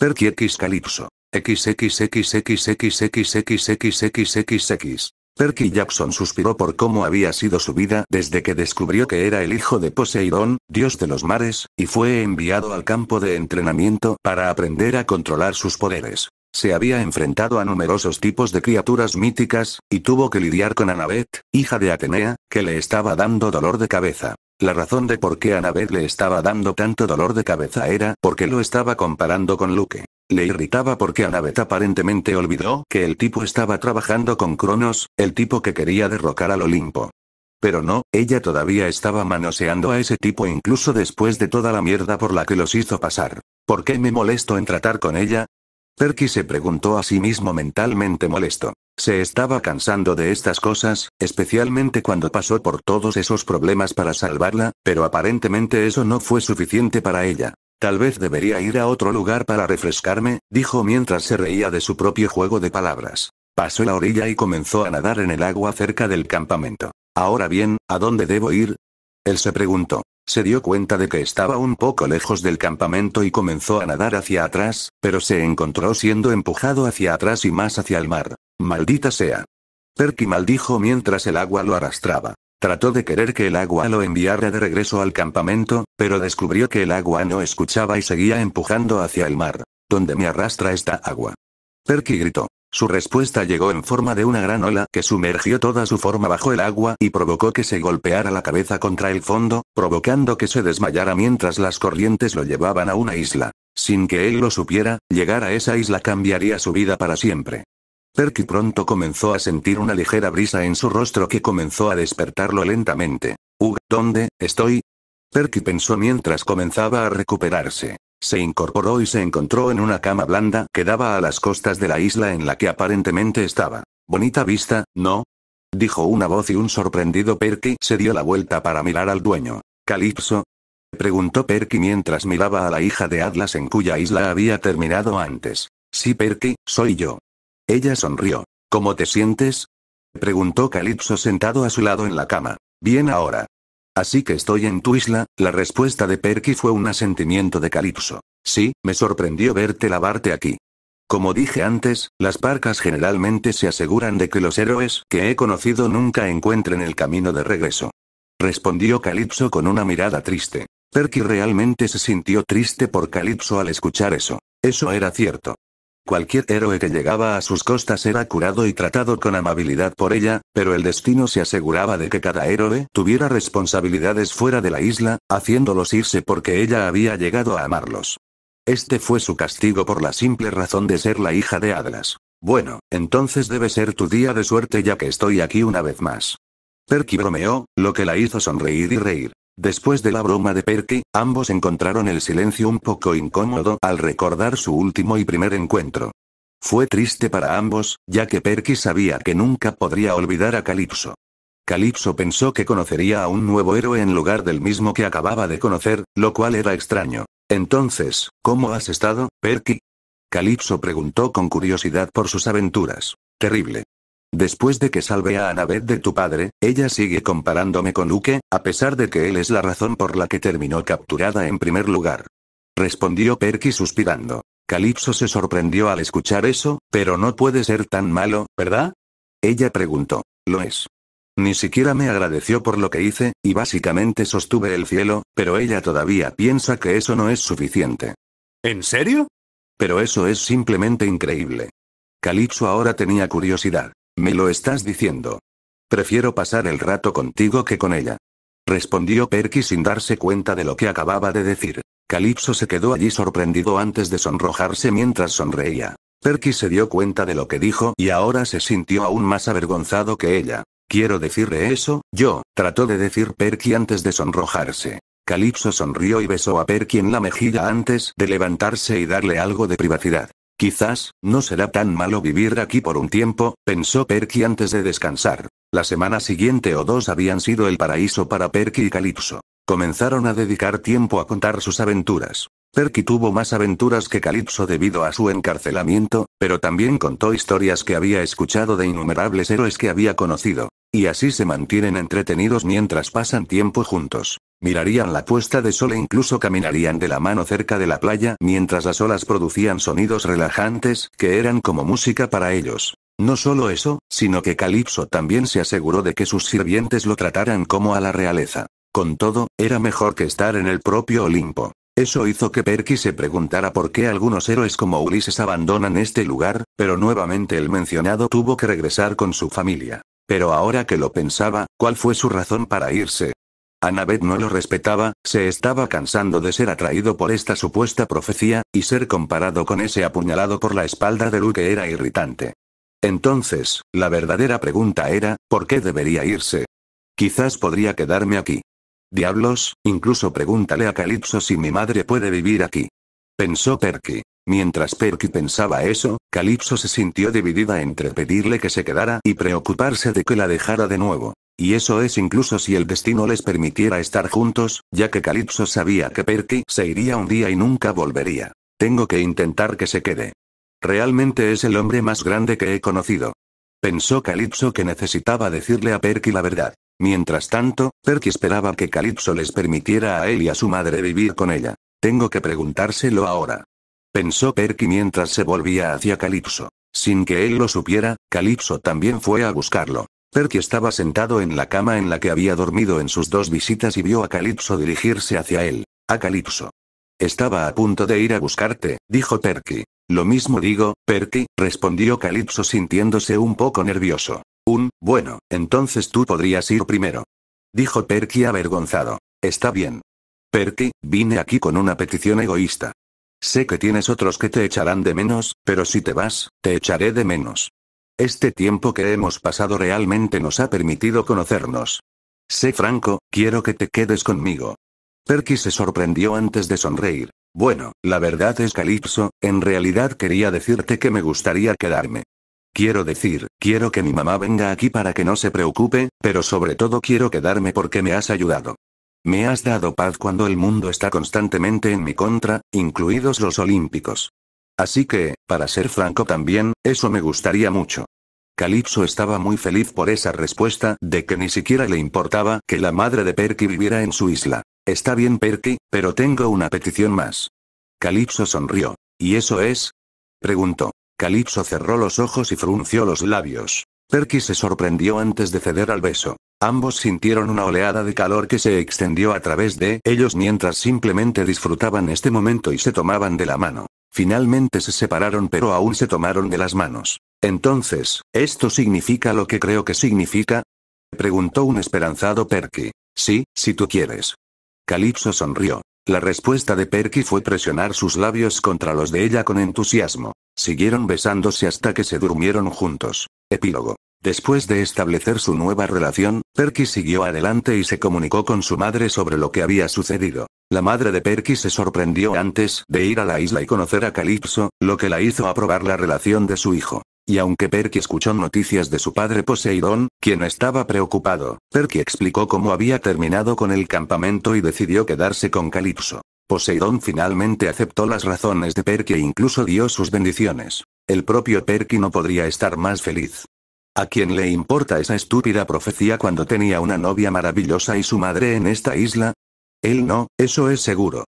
Perky X Calypso. XXXXXXXXXXXXX. Perky Jackson suspiró por cómo había sido su vida desde que descubrió que era el hijo de Poseidón, dios de los mares, y fue enviado al campo de entrenamiento para aprender a controlar sus poderes. Se había enfrentado a numerosos tipos de criaturas míticas, y tuvo que lidiar con Anabeth, hija de Atenea, que le estaba dando dolor de cabeza. La razón de por qué Annabeth le estaba dando tanto dolor de cabeza era porque lo estaba comparando con Luke. Le irritaba porque Annabeth aparentemente olvidó que el tipo estaba trabajando con Cronos, el tipo que quería derrocar al Olimpo. Pero no, ella todavía estaba manoseando a ese tipo incluso después de toda la mierda por la que los hizo pasar. ¿Por qué me molesto en tratar con ella? Perky se preguntó a sí mismo mentalmente molesto. Se estaba cansando de estas cosas, especialmente cuando pasó por todos esos problemas para salvarla, pero aparentemente eso no fue suficiente para ella. Tal vez debería ir a otro lugar para refrescarme, dijo mientras se reía de su propio juego de palabras. Pasó la orilla y comenzó a nadar en el agua cerca del campamento. Ahora bien, ¿a dónde debo ir? Él se preguntó. Se dio cuenta de que estaba un poco lejos del campamento y comenzó a nadar hacia atrás, pero se encontró siendo empujado hacia atrás y más hacia el mar. Maldita sea. Perky maldijo mientras el agua lo arrastraba. Trató de querer que el agua lo enviara de regreso al campamento, pero descubrió que el agua no escuchaba y seguía empujando hacia el mar. ¿Dónde me arrastra esta agua? Perky gritó. Su respuesta llegó en forma de una gran ola que sumergió toda su forma bajo el agua y provocó que se golpeara la cabeza contra el fondo, provocando que se desmayara mientras las corrientes lo llevaban a una isla. Sin que él lo supiera, llegar a esa isla cambiaría su vida para siempre. Perky pronto comenzó a sentir una ligera brisa en su rostro que comenzó a despertarlo lentamente. Ugh, ¿dónde estoy? Perky pensó mientras comenzaba a recuperarse. Se incorporó y se encontró en una cama blanda que daba a las costas de la isla en la que aparentemente estaba. Bonita vista, ¿no? Dijo una voz y un sorprendido Perky se dio la vuelta para mirar al dueño. ¿Calipso? Preguntó Perky mientras miraba a la hija de Atlas en cuya isla había terminado antes. Sí, Perky, soy yo. Ella sonrió. ¿Cómo te sientes? Preguntó Calipso sentado a su lado en la cama. Bien ahora. Así que estoy en tu isla, la respuesta de Perky fue un asentimiento de Calipso. Sí, me sorprendió verte lavarte aquí. Como dije antes, las parcas generalmente se aseguran de que los héroes que he conocido nunca encuentren el camino de regreso. Respondió Calipso con una mirada triste. Perky realmente se sintió triste por Calipso al escuchar eso. Eso era cierto. Cualquier héroe que llegaba a sus costas era curado y tratado con amabilidad por ella, pero el destino se aseguraba de que cada héroe tuviera responsabilidades fuera de la isla, haciéndolos irse porque ella había llegado a amarlos. Este fue su castigo por la simple razón de ser la hija de Adlas. Bueno, entonces debe ser tu día de suerte ya que estoy aquí una vez más. Perky bromeó, lo que la hizo sonreír y reír. Después de la broma de Perky, ambos encontraron el silencio un poco incómodo al recordar su último y primer encuentro. Fue triste para ambos, ya que Perky sabía que nunca podría olvidar a Calypso. Calypso pensó que conocería a un nuevo héroe en lugar del mismo que acababa de conocer, lo cual era extraño. Entonces, ¿cómo has estado, Perky? Calypso preguntó con curiosidad por sus aventuras. Terrible. Después de que salve a Annabeth de tu padre, ella sigue comparándome con Luke, a pesar de que él es la razón por la que terminó capturada en primer lugar. Respondió Perky suspirando. Calypso se sorprendió al escuchar eso, pero no puede ser tan malo, ¿verdad? Ella preguntó. Lo es. Ni siquiera me agradeció por lo que hice, y básicamente sostuve el cielo, pero ella todavía piensa que eso no es suficiente. ¿En serio? Pero eso es simplemente increíble. Calypso ahora tenía curiosidad. Me lo estás diciendo. Prefiero pasar el rato contigo que con ella. Respondió Perky sin darse cuenta de lo que acababa de decir. Calipso se quedó allí sorprendido antes de sonrojarse mientras sonreía. Perky se dio cuenta de lo que dijo y ahora se sintió aún más avergonzado que ella. Quiero decirle eso, yo, trató de decir Perky antes de sonrojarse. Calipso sonrió y besó a Perky en la mejilla antes de levantarse y darle algo de privacidad. Quizás, no será tan malo vivir aquí por un tiempo, pensó Perky antes de descansar. La semana siguiente o dos habían sido el paraíso para Perky y Calypso. Comenzaron a dedicar tiempo a contar sus aventuras. Perky tuvo más aventuras que Calypso debido a su encarcelamiento, pero también contó historias que había escuchado de innumerables héroes que había conocido. Y así se mantienen entretenidos mientras pasan tiempo juntos. Mirarían la puesta de sol e incluso caminarían de la mano cerca de la playa mientras las olas producían sonidos relajantes que eran como música para ellos. No solo eso, sino que Calipso también se aseguró de que sus sirvientes lo trataran como a la realeza. Con todo, era mejor que estar en el propio Olimpo. Eso hizo que Perky se preguntara por qué algunos héroes como Ulises abandonan este lugar, pero nuevamente el mencionado tuvo que regresar con su familia. Pero ahora que lo pensaba, ¿cuál fue su razón para irse? Annabeth no lo respetaba, se estaba cansando de ser atraído por esta supuesta profecía, y ser comparado con ese apuñalado por la espalda de Luke era irritante. Entonces, la verdadera pregunta era, ¿por qué debería irse? Quizás podría quedarme aquí. Diablos, incluso pregúntale a Calipso si mi madre puede vivir aquí. Pensó Perky. Mientras Perky pensaba eso, Calipso se sintió dividida entre pedirle que se quedara y preocuparse de que la dejara de nuevo. Y eso es incluso si el destino les permitiera estar juntos, ya que Calypso sabía que Perky se iría un día y nunca volvería. Tengo que intentar que se quede. Realmente es el hombre más grande que he conocido. Pensó Calipso que necesitaba decirle a Perky la verdad. Mientras tanto, Perky esperaba que Calipso les permitiera a él y a su madre vivir con ella. Tengo que preguntárselo ahora. Pensó Perky mientras se volvía hacia Calipso. Sin que él lo supiera, Calipso también fue a buscarlo. Perky estaba sentado en la cama en la que había dormido en sus dos visitas y vio a Calipso dirigirse hacia él. A Calipso. Estaba a punto de ir a buscarte, dijo Perky. Lo mismo digo, Perky, respondió Calipso sintiéndose un poco nervioso. Un, bueno, entonces tú podrías ir primero. Dijo Perky avergonzado. Está bien. Perky, vine aquí con una petición egoísta. Sé que tienes otros que te echarán de menos, pero si te vas, te echaré de menos. Este tiempo que hemos pasado realmente nos ha permitido conocernos. Sé franco, quiero que te quedes conmigo. Perky se sorprendió antes de sonreír. Bueno, la verdad es Calypso, en realidad quería decirte que me gustaría quedarme. Quiero decir, quiero que mi mamá venga aquí para que no se preocupe, pero sobre todo quiero quedarme porque me has ayudado. Me has dado paz cuando el mundo está constantemente en mi contra, incluidos los olímpicos. Así que, para ser franco también, eso me gustaría mucho. Calipso estaba muy feliz por esa respuesta, de que ni siquiera le importaba que la madre de Perky viviera en su isla. Está bien Perky, pero tengo una petición más. Calipso sonrió. ¿Y eso es? Preguntó. Calipso cerró los ojos y frunció los labios. Perky se sorprendió antes de ceder al beso. Ambos sintieron una oleada de calor que se extendió a través de ellos mientras simplemente disfrutaban este momento y se tomaban de la mano. Finalmente se separaron pero aún se tomaron de las manos. Entonces, ¿esto significa lo que creo que significa? Preguntó un esperanzado Perky. Sí, si tú quieres. Calypso sonrió. La respuesta de Perky fue presionar sus labios contra los de ella con entusiasmo. Siguieron besándose hasta que se durmieron juntos. Epílogo. Después de establecer su nueva relación, Perky siguió adelante y se comunicó con su madre sobre lo que había sucedido. La madre de Perky se sorprendió antes de ir a la isla y conocer a Calypso, lo que la hizo aprobar la relación de su hijo. Y aunque Perky escuchó noticias de su padre Poseidón, quien estaba preocupado, Perky explicó cómo había terminado con el campamento y decidió quedarse con Calypso. Poseidón finalmente aceptó las razones de Perky e incluso dio sus bendiciones. El propio Perky no podría estar más feliz. ¿A quién le importa esa estúpida profecía cuando tenía una novia maravillosa y su madre en esta isla? Él no, eso es seguro.